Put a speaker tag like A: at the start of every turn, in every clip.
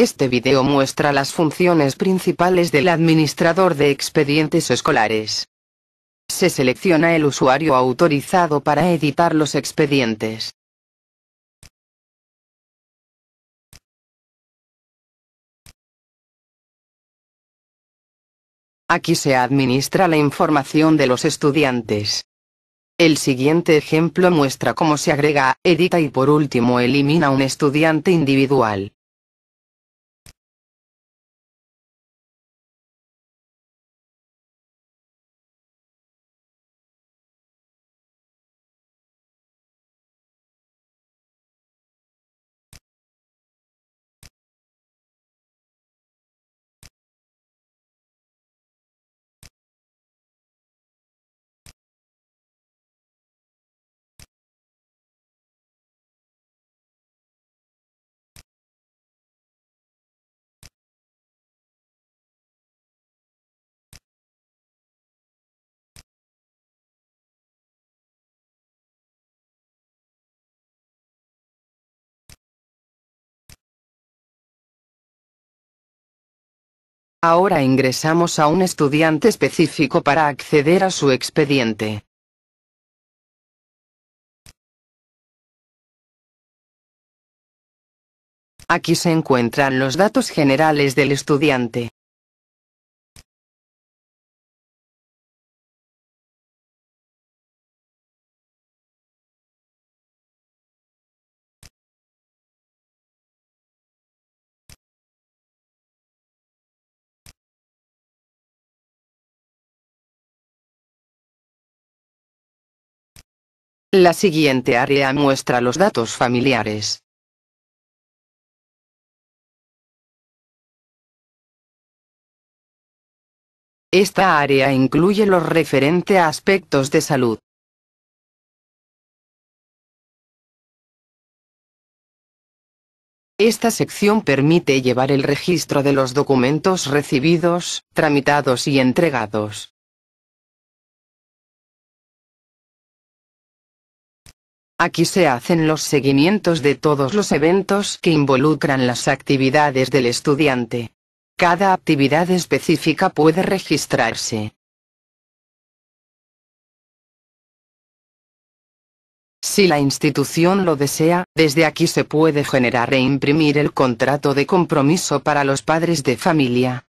A: Este video muestra las funciones principales del administrador de expedientes escolares. Se selecciona el usuario autorizado para editar los
B: expedientes. Aquí se
A: administra la información de los estudiantes. El siguiente ejemplo muestra cómo se agrega, edita y por último elimina un estudiante individual.
B: Ahora ingresamos a un estudiante específico para acceder a su expediente. Aquí se encuentran los datos generales del estudiante. La siguiente área muestra los datos familiares. Esta área incluye los referente a aspectos de salud. Esta sección permite llevar el registro de los documentos recibidos, tramitados y entregados.
A: Aquí se hacen los seguimientos de todos los eventos que involucran las actividades del estudiante. Cada actividad específica puede registrarse. Si la institución lo desea, desde aquí se puede generar e imprimir el contrato de compromiso para los padres de familia.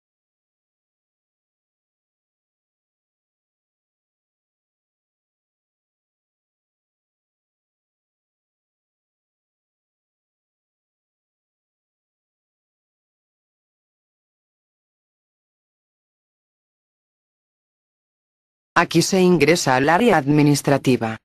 B: Aquí se ingresa al área administrativa.